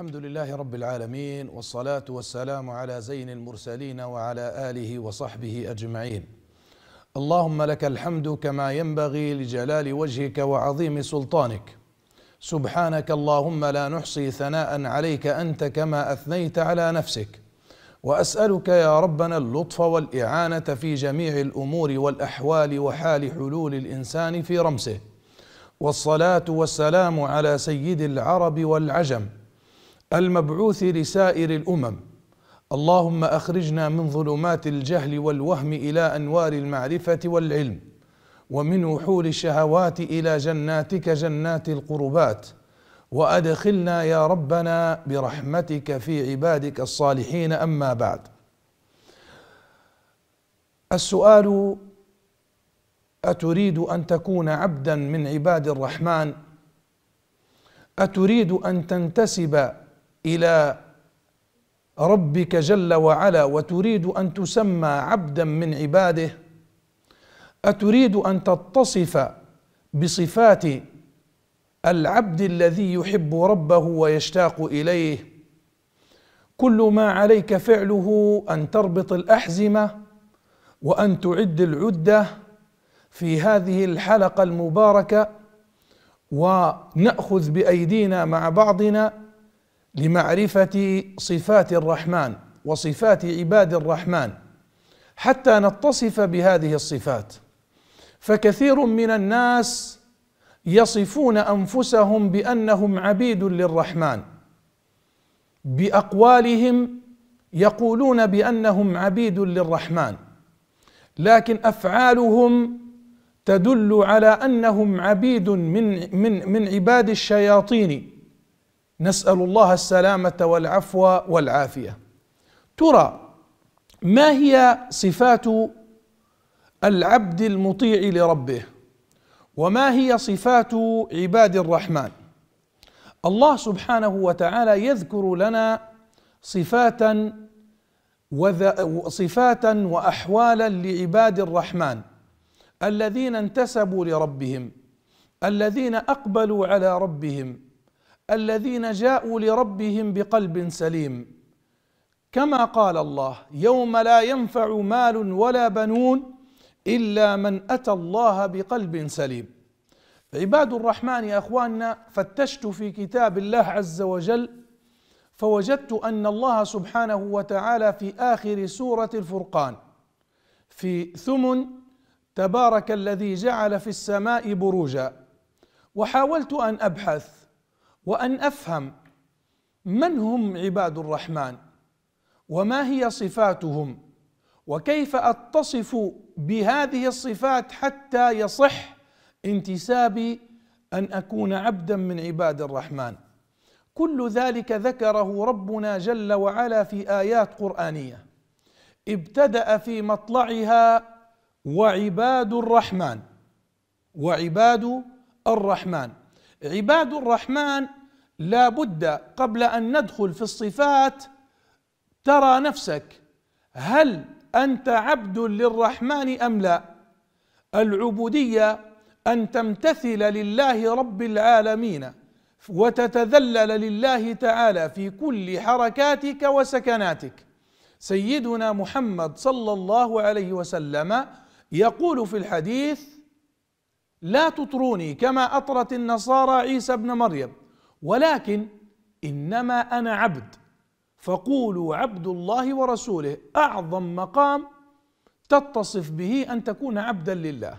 الحمد لله رب العالمين والصلاة والسلام على زين المرسلين وعلى آله وصحبه أجمعين اللهم لك الحمد كما ينبغي لجلال وجهك وعظيم سلطانك سبحانك اللهم لا نحصي ثناء عليك أنت كما أثنيت على نفسك وأسألك يا ربنا اللطف والإعانة في جميع الأمور والأحوال وحال حلول الإنسان في رمسه والصلاه والسلام على سيد العرب والعجم المبعوث لسائر الامم اللهم اخرجنا من ظلمات الجهل والوهم الى انوار المعرفه والعلم ومن وحول الشهوات الى جناتك جنات القربات وادخلنا يا ربنا برحمتك في عبادك الصالحين اما بعد السؤال اتريد ان تكون عبدا من عباد الرحمن اتريد ان تنتسب الى ربك جل وعلا وتريد ان تسمى عبدا من عباده اتريد ان تتصف بصفات العبد الذي يحب ربه ويشتاق اليه كل ما عليك فعله ان تربط الاحزمه وان تعد العده في هذه الحلقه المباركه وناخذ بايدينا مع بعضنا لمعرفه صفات الرحمن وصفات عباد الرحمن حتى نتصف بهذه الصفات فكثير من الناس يصفون انفسهم بانهم عبيد للرحمن باقوالهم يقولون بانهم عبيد للرحمن لكن افعالهم تدل على انهم عبيد من من من عباد الشياطين نسال الله السلامه والعفو والعافيه ترى ما هي صفات العبد المطيع لربه وما هي صفات عباد الرحمن الله سبحانه وتعالى يذكر لنا صفات صفات واحوالا لعباد الرحمن الذين انتسبوا لربهم الذين اقبلوا على ربهم الذين جاءوا لربهم بقلب سليم كما قال الله يوم لا ينفع مال ولا بنون الا من اتى الله بقلب سليم عباد الرحمن يا اخواننا فتشت في كتاب الله عز وجل فوجدت ان الله سبحانه وتعالى في اخر سوره الفرقان في ثمن تبارك الذي جعل في السماء بروجا وحاولت ان ابحث وأن أفهم من هم عباد الرحمن وما هي صفاتهم وكيف أتصف بهذه الصفات حتى يصح انتسابي أن أكون عبدا من عباد الرحمن كل ذلك ذكره ربنا جل وعلا في آيات قرآنية ابتدأ في مطلعها وعباد الرحمن وعباد الرحمن عباد الرحمن لا بد قبل أن ندخل في الصفات ترى نفسك هل أنت عبد للرحمن أم لا العبودية أن تمتثل لله رب العالمين وتتذلل لله تعالى في كل حركاتك وسكناتك سيدنا محمد صلى الله عليه وسلم يقول في الحديث لا تطروني كما اطرت النصارى عيسى ابن مريم ولكن انما انا عبد فقولوا عبد الله ورسوله اعظم مقام تتصف به ان تكون عبدا لله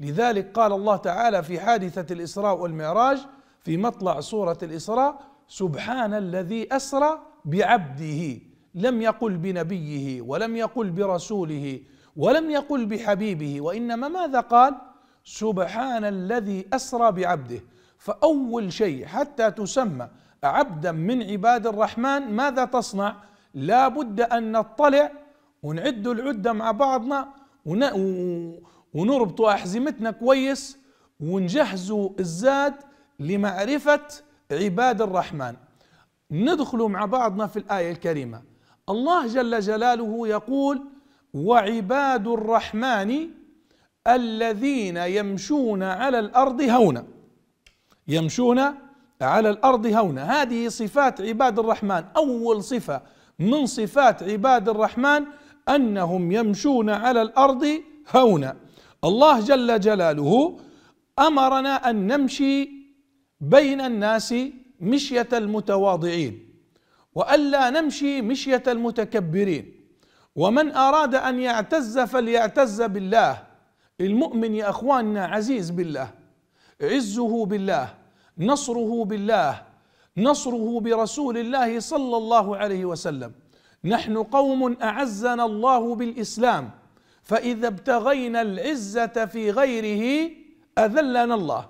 لذلك قال الله تعالى في حادثه الاسراء والمعراج في مطلع سوره الاسراء سبحان الذي اسرى بعبده لم يقل بنبيه ولم يقل برسوله ولم يقل بحبيبه وانما ماذا قال سبحان الذي اسرى بعبده فأول شيء حتى تسمى عبدا من عباد الرحمن ماذا تصنع لا بد أن نطلع ونعد العدة مع بعضنا ونربط أحزمتنا كويس ونجهزوا الزاد لمعرفة عباد الرحمن ندخل مع بعضنا في الآية الكريمة الله جل جلاله يقول وعباد الرحمن الذين يمشون على الأرض هونا يمشون على الارض هونا هذه صفات عباد الرحمن اول صفه من صفات عباد الرحمن انهم يمشون على الارض هونا الله جل جلاله امرنا ان نمشي بين الناس مشيه المتواضعين والا نمشي مشيه المتكبرين ومن اراد ان يعتز فليعتز بالله المؤمن يا اخواننا عزيز بالله عزه بالله نصره بالله نصره برسول الله صلى الله عليه وسلم نحن قوم اعزنا الله بالاسلام فاذا ابتغينا العزه في غيره اذلنا الله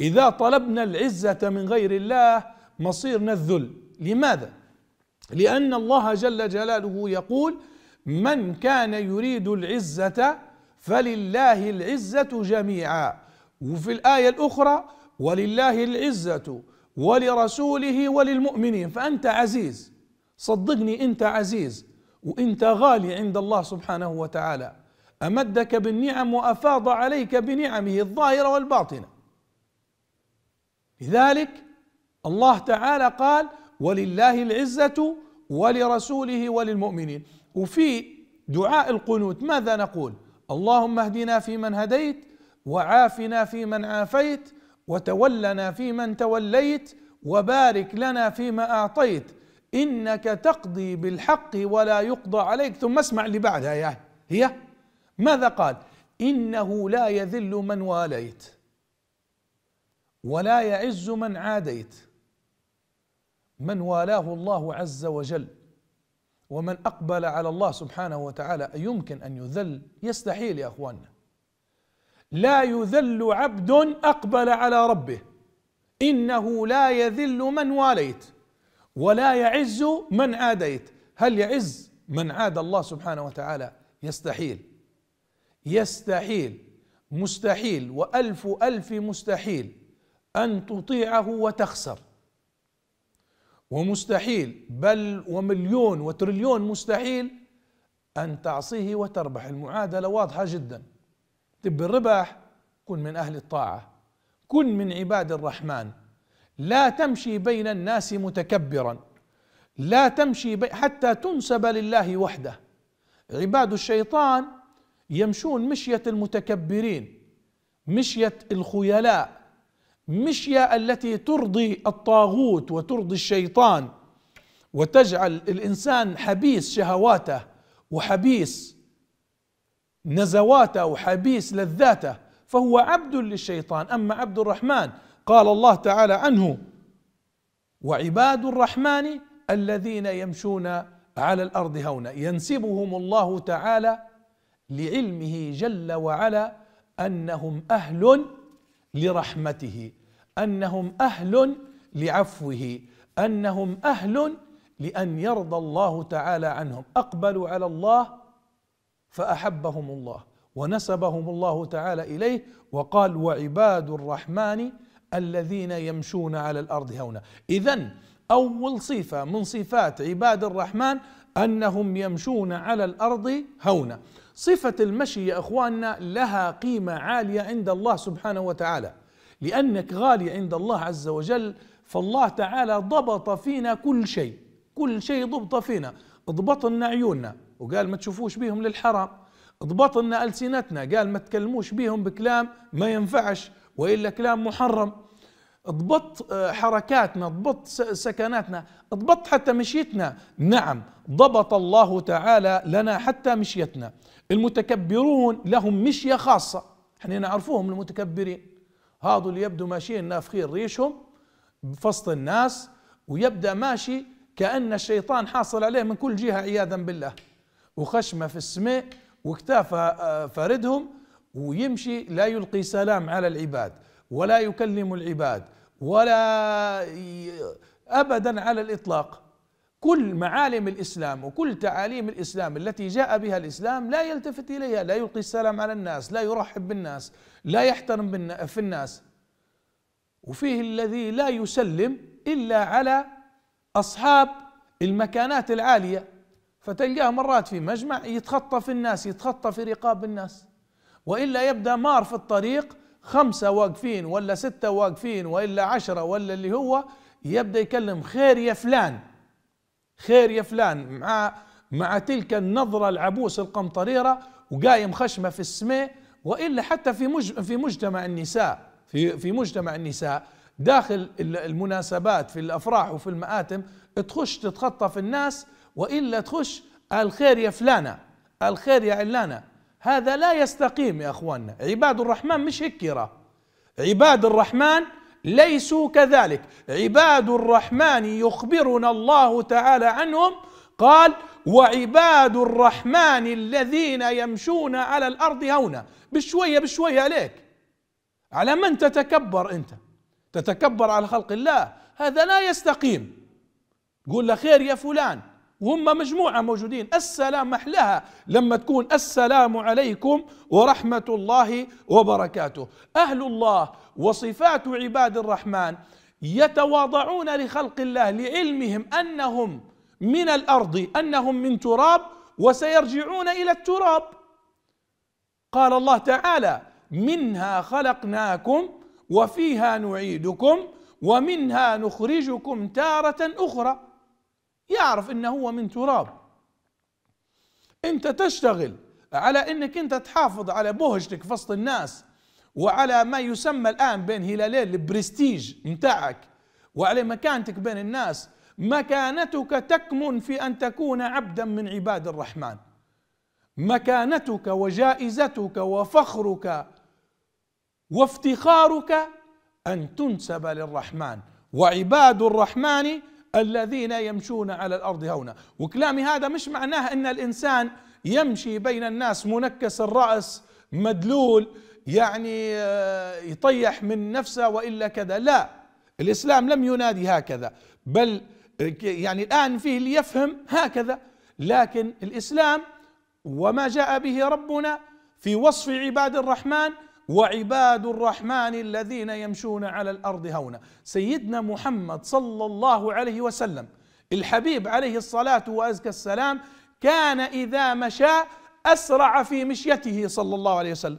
اذا طلبنا العزه من غير الله مصيرنا الذل لماذا لان الله جل جلاله يقول من كان يريد العزه فلله العزه جميعا وفي الآية الأخرى ولله العزة ولرسوله وللمؤمنين فأنت عزيز صدقني أنت عزيز وأنت غالي عند الله سبحانه وتعالى أمدك بالنعم وأفاض عليك بنعمه الظاهرة والباطنة لذلك الله تعالى قال ولله العزة ولرسوله وللمؤمنين وفي دعاء القنوت ماذا نقول اللهم اهدنا فيمن هديت وعافنا فيمن عافيت وتولنا فيمن توليت وبارك لنا فيما اعطيت انك تقضي بالحق ولا يقضى عليك ثم اسمع اللي بعدها يعني هي ماذا قال انه لا يذل من واليت ولا يعز من عاديت من والاه الله عز وجل ومن اقبل على الله سبحانه وتعالى يمكن ان يذل يستحيل يا اخواننا لا يذل عبد اقبل على ربه انه لا يذل من واليت ولا يعز من عاديت هل يعز من عاد الله سبحانه وتعالى يستحيل يستحيل مستحيل والف الف مستحيل ان تطيعه وتخسر ومستحيل بل ومليون وتريليون مستحيل ان تعصيه وتربح المعادله واضحه جدا طب الربح كن من أهل الطاعة كن من عباد الرحمن لا تمشي بين الناس متكبرا لا تمشي بي حتى تنسب لله وحده عباد الشيطان يمشون مشية المتكبرين مشية الخيلاء مشية التي ترضي الطاغوت وترضي الشيطان وتجعل الإنسان حبيس شهواته وحبيس نزواته أو حبيس لذاته فهو عبد للشيطان أما عبد الرحمن قال الله تعالى عنه وعباد الرحمن الذين يمشون على الارض هونا ينسبهم الله تعالى لعلمه جل وعلا انهم اهل لرحمته انهم اهل لعفوه انهم اهل لان يرضى الله تعالى عنهم اقبلوا على الله فأحبهم الله ونسبهم الله تعالى إليه وقال وعباد الرحمن الذين يمشون على الأرض هونا إذا أول صفة من صفات عباد الرحمن أنهم يمشون على الأرض هونا صفة المشي يا إخواننا لها قيمة عالية عند الله سبحانه وتعالى لأنك غالي عند الله عز وجل فالله تعالى ضبط فينا كل شيء كل شيء ضبط فينا ضبط لنا عيوننا وقال ما تشوفوش بيهم للحرام لنا ألسنتنا قال ما تكلموش بيهم بكلام ما ينفعش وإلا كلام محرم ضبط آه، حركاتنا ضبط سكناتنا ضبط حتى مشيتنا نعم ضبط الله تعالى لنا حتى مشيتنا المتكبرون لهم مشية خاصة احنا نعرفوهم المتكبرين هذا اللي يبدو ماشيين نافخين ريشهم بفصل الناس ويبدأ ماشي كأن الشيطان حاصل عليه من كل جهة عياذا بالله وخشمه في السماء واكتاف آه، فاردهم ويمشي لا يلقي سلام على العباد ولا يكلم العباد ولا ابدا على الاطلاق كل معالم الاسلام وكل تعاليم الاسلام التي جاء بها الاسلام لا يلتفت اليها لا يلقي السلام على الناس لا يرحب بالناس لا يحترم في الناس وفيه الذي لا يسلم الا على اصحاب المكانات العاليه فتلقاه مرات في مجمع يتخطى في الناس يتخطى في رقاب الناس والا يبدا مار في الطريق خمسه واقفين ولا سته واقفين والا عشره ولا اللي هو يبدا يكلم خير يا فلان خير يا فلان مع مع تلك النظره العبوس القمطريره وقايم خشمه في السماء والا حتى في في مجتمع النساء في في مجتمع النساء داخل المناسبات في الافراح وفي المآتم تخش تتخطى في الناس والا تخش الخير يا فلانه الخير يا علانه هذا لا يستقيم يا اخواننا عباد الرحمن مش هكره عباد الرحمن ليسوا كذلك عباد الرحمن يخبرنا الله تعالى عنهم قال وعباد الرحمن الذين يمشون على الارض هونا بشويه بشويه عليك على من تتكبر انت تتكبر على خلق الله هذا لا يستقيم قول له خير يا فلان وهم مجموعة موجودين السلام محلها لما تكون السلام عليكم ورحمة الله وبركاته أهل الله وصفات عباد الرحمن يتواضعون لخلق الله لعلمهم أنهم من الأرض أنهم من تراب وسيرجعون إلى التراب قال الله تعالى منها خلقناكم وفيها نعيدكم ومنها نخرجكم تارة أخرى يعرف انه هو من تراب انت تشتغل على انك انت تحافظ على بهجتك في وسط الناس وعلى ما يسمى الان بين هلالين البرستيج متاعك وعلى مكانتك بين الناس مكانتك تكمن في ان تكون عبدا من عباد الرحمن مكانتك وجائزتك وفخرك وافتخارك ان تنسب للرحمن وعباد الرحمن الذين يمشون على الارض هونا وكلامي هذا مش معناه ان الانسان يمشي بين الناس منكس الراس مدلول يعني آه، يطيح من نفسه والا كذا لا الاسلام لم ينادي هكذا بل آه، يعني الان فيه يفهم هكذا لكن الاسلام وما جاء به ربنا في وصف عباد الرحمن وعباد الرحمن الذين يمشون على الارض هونا سيدنا محمد صلى الله عليه وسلم الحبيب عليه الصلاه وازكى السلام كان اذا مشى اسرع في مشيته صلى الله عليه وسلم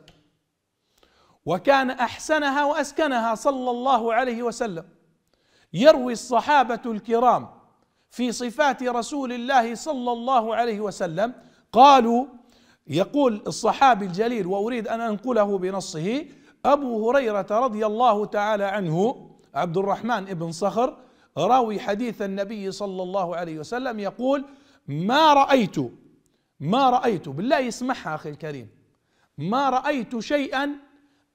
وكان احسنها واسكنها صلى الله عليه وسلم يروي الصحابه الكرام في صفات رسول الله صلى الله عليه وسلم قالوا يقول الصحابي الجليل واريد ان انقله بنصه ابو هريره رضي الله تعالى عنه عبد الرحمن بن صخر راوي حديث النبي صلى الله عليه وسلم يقول ما رايت ما رايت بالله يسمعها اخي الكريم ما رايت شيئا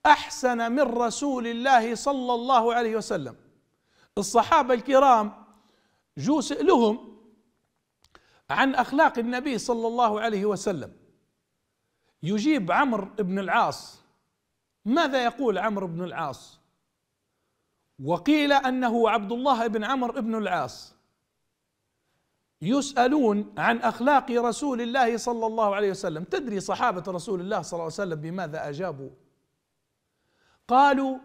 احسن من رسول الله صلى الله عليه وسلم الصحابه الكرام جو لهم عن اخلاق النبي صلى الله عليه وسلم يجيب عمرو بن العاص ماذا يقول عمرو بن العاص وقيل انه عبد الله بن عمرو بن العاص يسالون عن اخلاق رسول الله صلى الله عليه وسلم تدري صحابه رسول الله صلى الله عليه وسلم بماذا اجابوا قالوا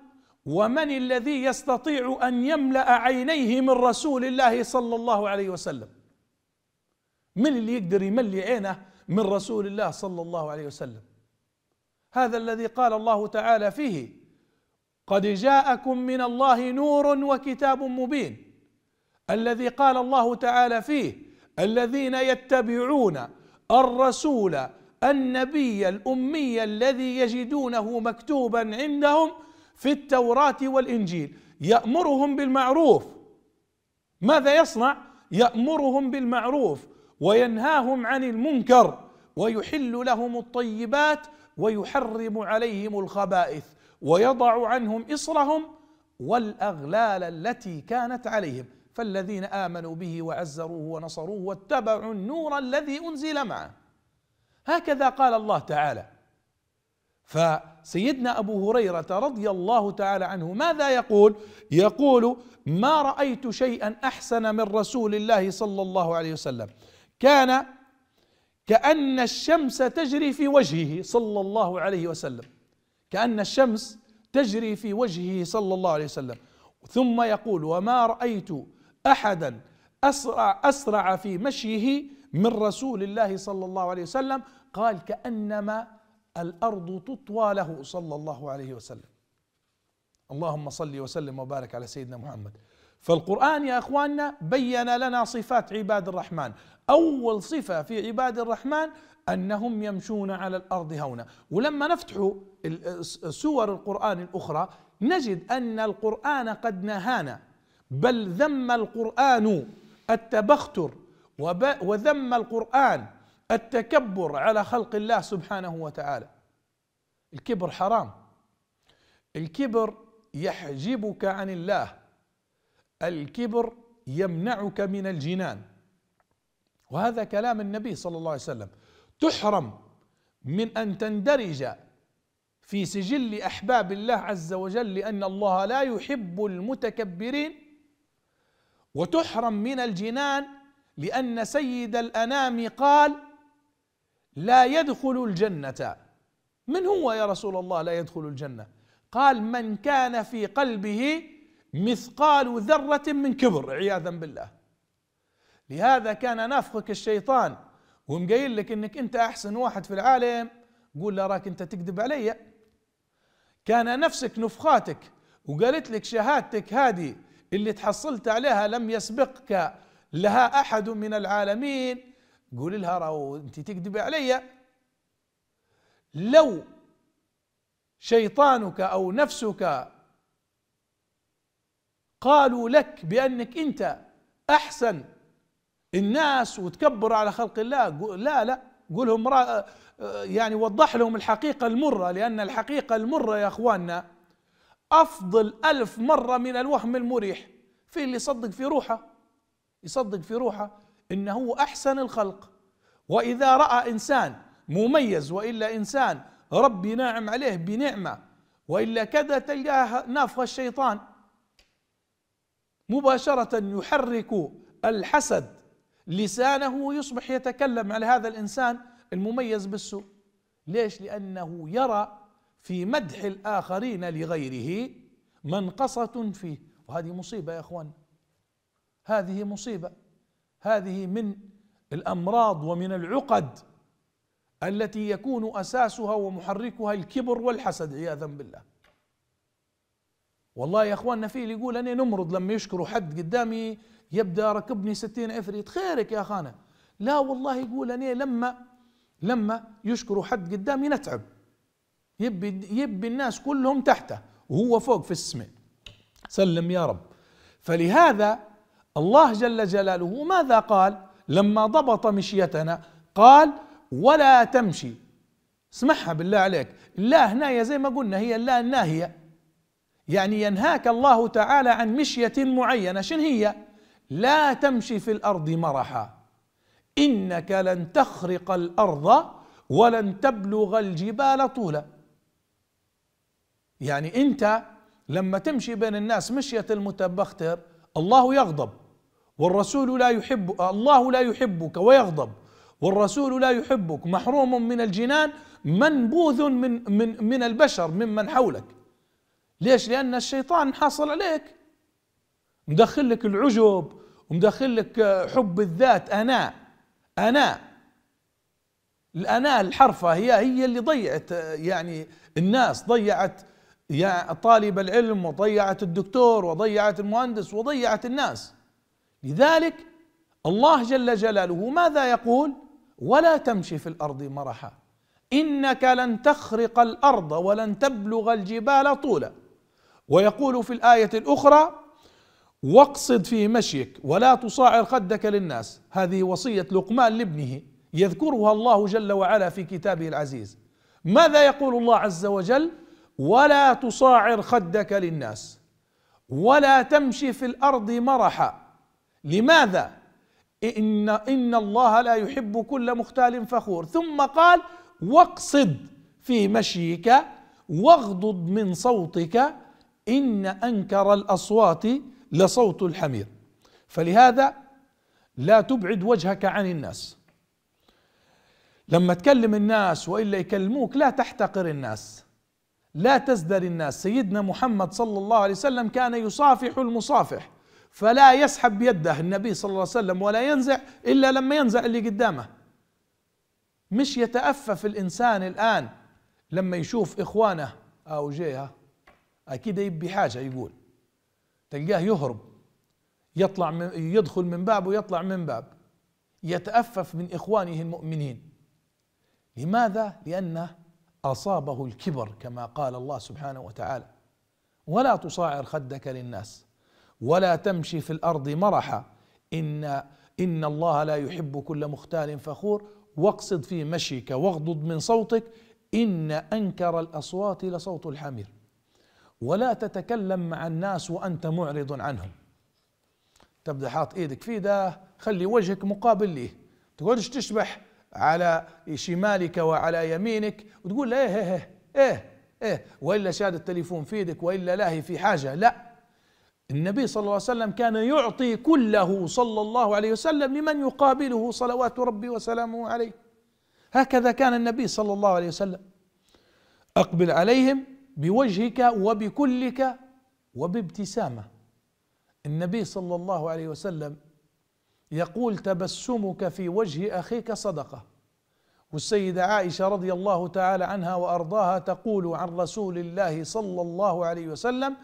ومن الذي يستطيع ان يملا عينيه من رسول الله صلى الله عليه وسلم من اللي يقدر يملي عينه من رسول الله صلى الله عليه وسلم هذا الذي قال الله تعالى فيه قد جاءكم من الله نور وكتاب مبين الذي قال الله تعالى فيه الذين يتبعون الرسول النبي الامي الذي يجدونه مكتوبا عندهم في التوراه والانجيل يامرهم بالمعروف ماذا يصنع يامرهم بالمعروف وينهاهم عن المنكر ويحل لهم الطيبات ويحرم عليهم الخبائث ويضع عنهم اصرهم والاغلال التي كانت عليهم فالذين امنوا به وعزروه ونصروه واتبعوا النور الذي انزل معه هكذا قال الله تعالى فسيدنا ابو هريره رضي الله تعالى عنه ماذا يقول؟ يقول ما رايت شيئا احسن من رسول الله صلى الله عليه وسلم كان كأن الشمس تجري في وجهه صلى الله عليه وسلم كأن الشمس تجري في وجهه صلى الله عليه وسلم ثم يقول وما رأيت أحدا أسرع أسرع في مشيه من رسول الله صلى الله عليه وسلم قال كأنما الأرض تطوى له صلى الله عليه وسلم اللهم صل وسلم وبارك على سيدنا محمد فالقرآن يا إخواننا بين لنا صفات عباد الرحمن أول صفة في عباد الرحمن أنهم يمشون على الأرض هونا ولما نفتح سور القرآن الأخرى نجد أن القرآن قد نهانا بل ذم القرآن التبختر وذم القرآن التكبر على خلق الله سبحانه وتعالى الكبر حرام الكبر يحجبك عن الله الكبر يمنعك من الجنان وهذا كلام النبي صلى الله عليه وسلم تحرم من ان تندرج في سجل احباب الله عز وجل لان الله لا يحب المتكبرين وتحرم من الجنان لان سيد الانام قال لا يدخل الجنه من هو يا رسول الله لا يدخل الجنه قال من كان في قلبه مثقال ذره من كبر عياذا بالله لهذا كان نافخك الشيطان ومقايل لك انك انت احسن واحد في العالم قول له راك انت تكذب علي كان نفسك نفخاتك وقالت لك شهادتك هذه اللي تحصلت عليها لم يسبقك لها احد من العالمين قول لها راو انت تكذب علي لو شيطانك او نفسك قالوا لك بانك انت احسن الناس وتكبر على خلق الله لا لا قولهم يعني وضح لهم الحقيقة المرة لأن الحقيقة المرة يا أخواننا أفضل ألف مرة من الوهم المريح في اللي يصدق في روحه يصدق في روحه إنه هو أحسن الخلق وإذا رأى إنسان مميز وإلا إنسان ربي ناعم عليه بنعمة وإلا كذا تلقاه نافخ الشيطان مباشرة يحرك الحسد لسانه يصبح يتكلم على هذا الانسان المميز بالسوء ليش لانه يرى في مدح الاخرين لغيره منقصه فيه وهذه مصيبه يا اخوان هذه مصيبه هذه من الامراض ومن العقد التي يكون اساسها ومحركها الكبر والحسد عياذا بالله والله يا اخواننا في اللي يقول انا نمرض لما يشكروا حد قدامي يبدا ركبني ستين عفريت خيرك يا خانه لا والله يقول انا لما لما يشكروا حد قدامي نتعب يبي يبي الناس كلهم تحته وهو فوق في السماء سلم يا رب فلهذا الله جل جلاله ماذا قال لما ضبط مشيتنا قال ولا تمشي اسمعها بالله عليك لا هنا زي ما قلنا هي لا الناهية يعني ينهاك الله تعالى عن مشية معينة شن هي لا تمشي في الارض مرحا انك لن تخرق الارض ولن تبلغ الجبال طولا يعني انت لما تمشي بين الناس مشيه المتبختر الله يغضب والرسول لا يحب الله لا يحبك ويغضب والرسول لا يحبك محروم من الجنان منبوذ من من من البشر ممن حولك ليش لان الشيطان حاصل عليك مدخل لك العجب ومدخل لك آه، حب الذات انا انا الأنا الحرفة هي هي اللي ضيعت آه، يعني الناس ضيعت يعني طالب العلم وضيعت الدكتور وضيعت المهندس وضيعت الناس لذلك الله جل جلاله ماذا يقول ولا تمشي في الارض مرحا انك لن تخرق الارض ولن تبلغ الجبال طولا ويقول في الايه الاخرى واقصد في مشيك ولا تصاعر خدك للناس هذه وصية لقمان لابنه يذكرها الله جل وعلا في كتابه العزيز ماذا يقول الله عز وجل ولا تصاعر خدك للناس ولا تمشي في الارض مرحا لماذا ان ان الله لا يحب كل مختال فخور ثم قال واقصد في مشيك واغضض من صوتك ان انكر الاصوات لصوت الحمير فلهذا لا تبعد وجهك عن الناس لما تكلم الناس والا يكلموك لا تحتقر الناس لا تزدر الناس سيدنا محمد صلى الله عليه وسلم كان يصافح المصافح فلا يسحب بيده النبي صلى الله عليه وسلم ولا ينزع الا لما ينزع اللي قدامه مش يتأفف الانسان الان لما يشوف اخوانه او جيها اكيد يبي حاجه يقول تلقاه يهرب يطلع من يدخل من باب ويطلع من باب يتأفف من إخوانه المؤمنين لماذا؟ لأنه أصابه الكبر كما قال الله سبحانه وتعالى ولا تصاعر خدك للناس ولا تمشي في الأرض مرحا إن إن الله لا يحب كل مختال فخور واقصد في مشيك واغضض من صوتك إن أنكر الأصوات لصوت الحمير ولا تتكلم مع الناس وانت معرض عنهم تبدا حاط ايدك في ده خلي وجهك مقابل ليه تقعدش تشبح على شمالك وعلى يمينك وتقول ايه ايه ايه ايه, إيه. والا شاد التليفون في ايدك والا لاهي في حاجه لا النبي صلى الله عليه وسلم كان يعطي كله صلى الله عليه وسلم لمن يقابله صلوات ربي وسلامه عليه هكذا كان النبي صلى الله عليه وسلم اقبل عليهم بوجهك وبكلك وبابتسامه النبي صلى الله عليه وسلم يقول تبسمك في وجه اخيك صدقه والسيده عائشه رضي الله تعالى عنها وارضاها تقول عن رسول الله صلى الله عليه وسلم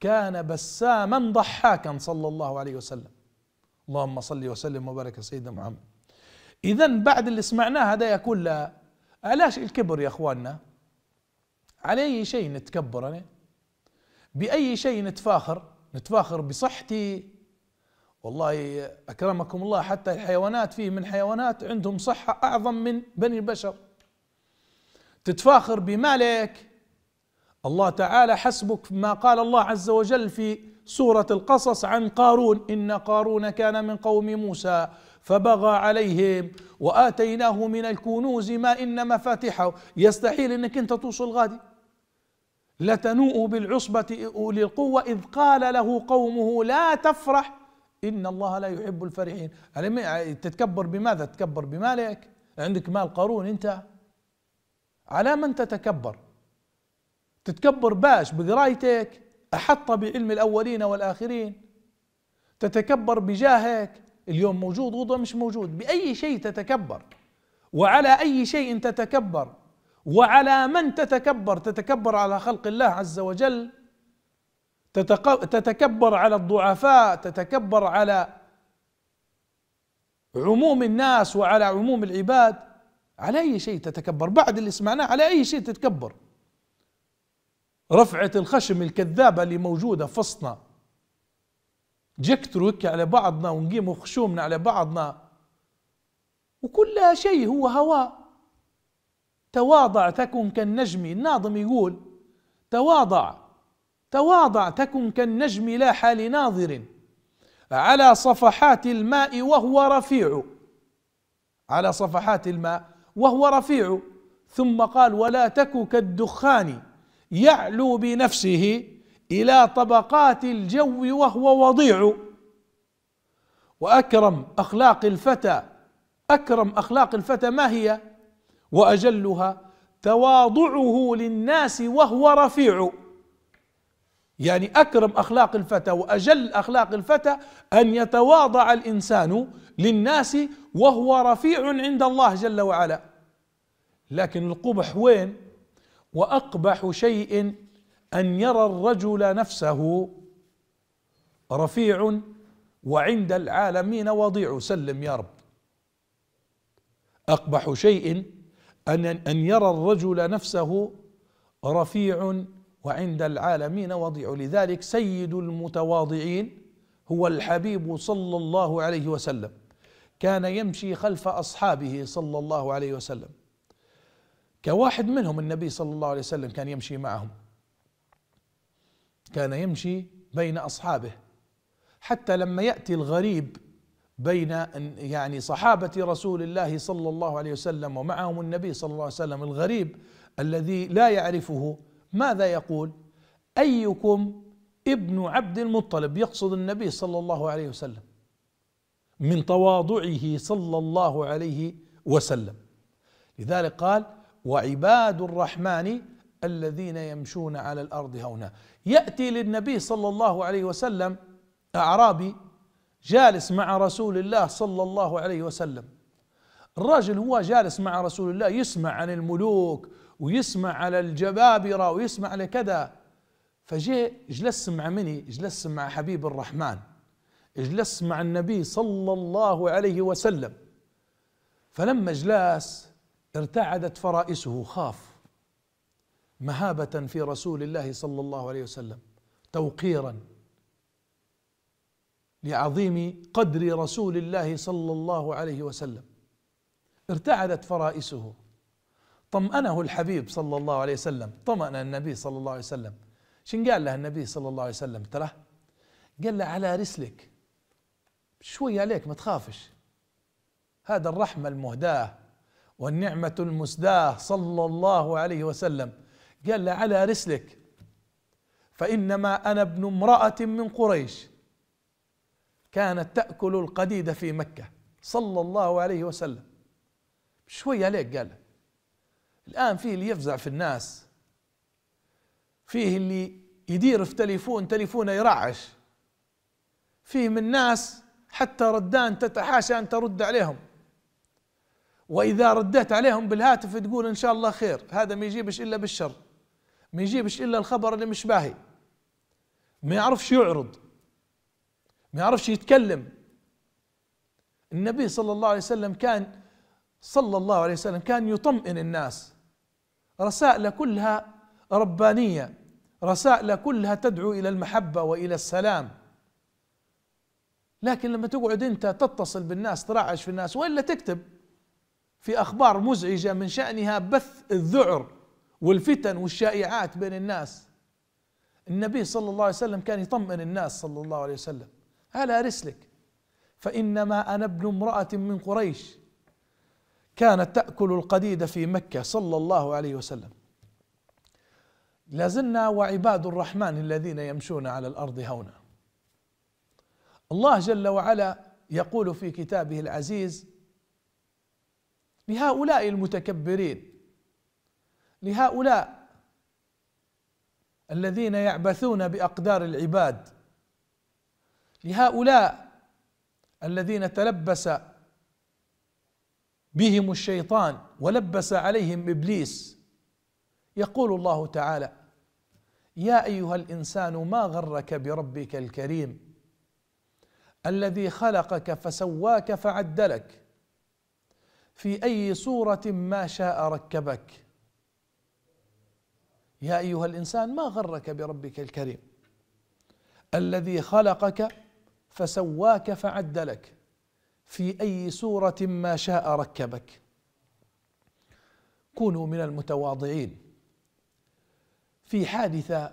كان بساما ضحاكا صلى الله عليه وسلم اللهم صل وسلم وبارك سيدنا محمد اذا بعد اللي سمعناه هذا لا علاش الكبر يا اخواننا على أي شيء نتكبر أنا بأي شيء نتفاخر نتفاخر بصحتي والله أكرمكم الله حتى الحيوانات فيه من حيوانات عندهم صحة أعظم من بني البشر تتفاخر بمالك الله تعالى حسبك ما قال الله عز وجل في سورة القصص عن قارون إن قارون كان من قوم موسى فبغى عليهم وآتيناه من الكنوز ما إن مفاتحه يستحيل أنك أنت توصل غادي لتنوء بالعصبة أولي القوة إذ قال له قومه لا تفرح إن الله لا يحب الفرحين يعني يعني تتكبر بماذا تتكبر بمالك عندك مال قارون أنت على من تتكبر تتكبر باش بقرايتك أحط بعلم الأولين والآخرين تتكبر بجاهك اليوم موجود غضا مش موجود بأي شيء تتكبر وعلى أي شيء تتكبر وعلى من تتكبر تتكبر على خلق الله عز وجل تتكبر على الضعفاء تتكبر على عموم الناس وعلى عموم العباد على اي شيء تتكبر بعد اللي سمعناه على اي شيء تتكبر رفعة الخشم الكذابة اللي موجودة في وسطنا جكتر على بعضنا ونقيم خشومنا على بعضنا وكلها شيء هو هواء تواضع تكن كالنجم الناظم يقول تواضع تواضع تكن كالنجم لا حال ناظر على صفحات الماء وهو رفيع على صفحات الماء وهو رفيع ثم قال ولا تك كالدخان يعلو بنفسه الى طبقات الجو وهو وضيع واكرم اخلاق الفتى اكرم اخلاق الفتى ما هي واجلها تواضعه للناس وهو رفيع يعني اكرم اخلاق الفتى واجل اخلاق الفتى ان يتواضع الانسان للناس وهو رفيع عند الله جل وعلا لكن القبح وين واقبح شيء ان يرى الرجل نفسه رفيع وعند العالمين وضيع سلم يا رب اقبح شيء أن أن يرى الرجل نفسه رفيع وعند العالمين وضيع لذلك سيد المتواضعين هو الحبيب صلى الله عليه وسلم كان يمشي خلف أصحابه صلى الله عليه وسلم كواحد منهم النبي صلى الله عليه وسلم كان يمشي معهم كان يمشي بين أصحابه حتى لما يأتي الغريب بين يعني صحابة رسول الله صلى الله عليه وسلم ومعهم النبي صلى الله عليه وسلم الغريب الذي لا يعرفه ماذا يقول أيكم ابن عبد المطلب يقصد النبي صلى الله عليه وسلم من تواضعه صلى الله عليه وسلم لذلك قال وعباد الرحمن الذين يمشون على الارض هونا ياتي للنبي صلى الله عليه وسلم اعرابي جالس مع رسول الله صلى الله عليه وسلم الرجل هو جالس مع رسول الله يسمع عن الملوك ويسمع على الجبابرة ويسمع على كذا فجاء جلس مع مني جلس مع حبيب الرحمن جلس مع النبي صلى الله عليه وسلم فلما جلس ارتعدت فرائسه خاف مهابة في رسول الله صلى الله عليه وسلم توقيرا لعظيم قدر رسول الله صلى الله عليه وسلم ارتعدت فرائسه طمأنه الحبيب صلى الله عليه وسلم طمأن النبي صلى الله عليه وسلم شن قال له النبي صلى الله عليه وسلم ترى قال له على رسلك شوي عليك ما تخافش هذا الرحمة المهداة والنعمة المسداة صلى الله عليه وسلم قال له على رسلك فإنما أنا ابن امرأة من قريش كانت تأكل القديد في مكة صلى الله عليه وسلم شوية عليك قال الآن فيه اللي يفزع في الناس فيه اللي يدير في تليفون تليفونه يرعش فيه من ناس حتى ردان تتحاشى أن ترد عليهم وإذا رديت عليهم بالهاتف تقول إن شاء الله خير هذا ما يجيبش إلا بالشر ما يجيبش إلا الخبر اللي مش باهي ما يعرفش يعرض ما يعرفش يتكلم النبي صلى الله عليه وسلم كان صلى الله عليه وسلم كان يطمئن الناس رسائل كلها ربانيه رسائل كلها تدعو الى المحبه والى السلام لكن لما تقعد انت تتصل بالناس ترعش في الناس والا تكتب في اخبار مزعجه من شانها بث الذعر والفتن والشائعات بين الناس النبي صلى الله عليه وسلم كان يطمئن الناس صلى الله عليه وسلم على رسلك فإنما أنا ابن امرأة من قريش كانت تأكل القديد في مكة صلى الله عليه وسلم لازلنا وعباد الرحمن الذين يمشون على الأرض هونا الله جل وعلا يقول في كتابه العزيز لهؤلاء المتكبرين لهؤلاء الذين يعبثون باقدار العباد لهؤلاء الذين تلبس بهم الشيطان ولبس عليهم ابليس يقول الله تعالى يا ايها الانسان ما غرك بربك الكريم الذي خلقك فسواك فعدلك في اي صوره ما شاء ركبك يا ايها الانسان ما غرك بربك الكريم الذي خلقك فسواك فعدلك في اي سوره ما شاء ركبك كونوا من المتواضعين في حادثه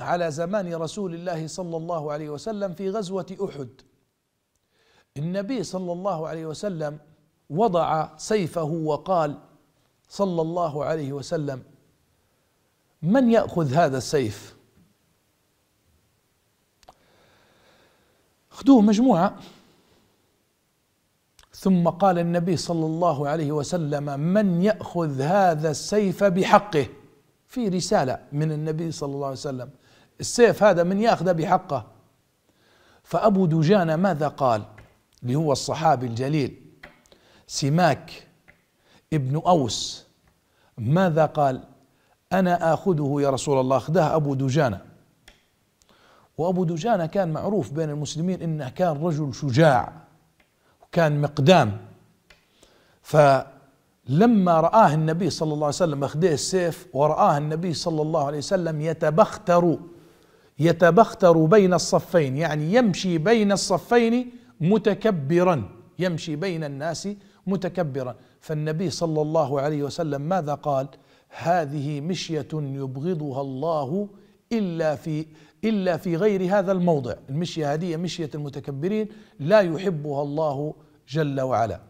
على زمان رسول الله صلى الله عليه وسلم في غزوه احد النبي صلى الله عليه وسلم وضع سيفه وقال صلى الله عليه وسلم من ياخذ هذا السيف خذوه مجموعة ثم قال النبي صلى الله عليه وسلم من يأخذ هذا السيف بحقه في رسالة من النبي صلى الله عليه وسلم السيف هذا من يأخذ بحقه فأبو دجانة ماذا قال اللي هو الصحابي الجليل سماك ابن أوس ماذا قال أنا آخذه يا رسول الله أخذه أبو دجانة وأبو دجانة كان معروف بين المسلمين إنه كان رجل شجاع وكان مقدام فلما رآه النبي صلى الله عليه وسلم أخذه السيف ورآه النبي صلى الله عليه وسلم يتبختر يتبختر بين الصفين يعني يمشي بين الصفين متكبرا يمشي بين الناس متكبرا فالنبي صلى الله عليه وسلم ماذا قال هذه مشيه يبغضها الله إلا في إلا في غير هذا الموضع المشية هذه مشية المتكبرين لا يحبها الله جل وعلا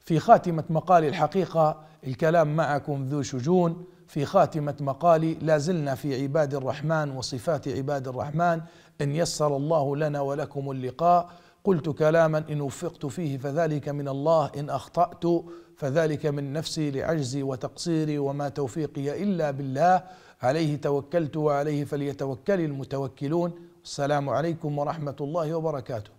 في خاتمة مقالي الحقيقة الكلام معكم ذو شجون في خاتمة مقالي لا زلنا في عباد الرحمن وصفات عباد الرحمن إن يسر الله لنا ولكم اللقاء قلت كلاما إن وفقت فيه فذلك من الله إن أخطأت فذلك من نفسي لعجزي وتقصيري وما توفيقي إلا بالله عليه توكلت وعليه فليتوكل المتوكلون السلام عليكم ورحمه الله وبركاته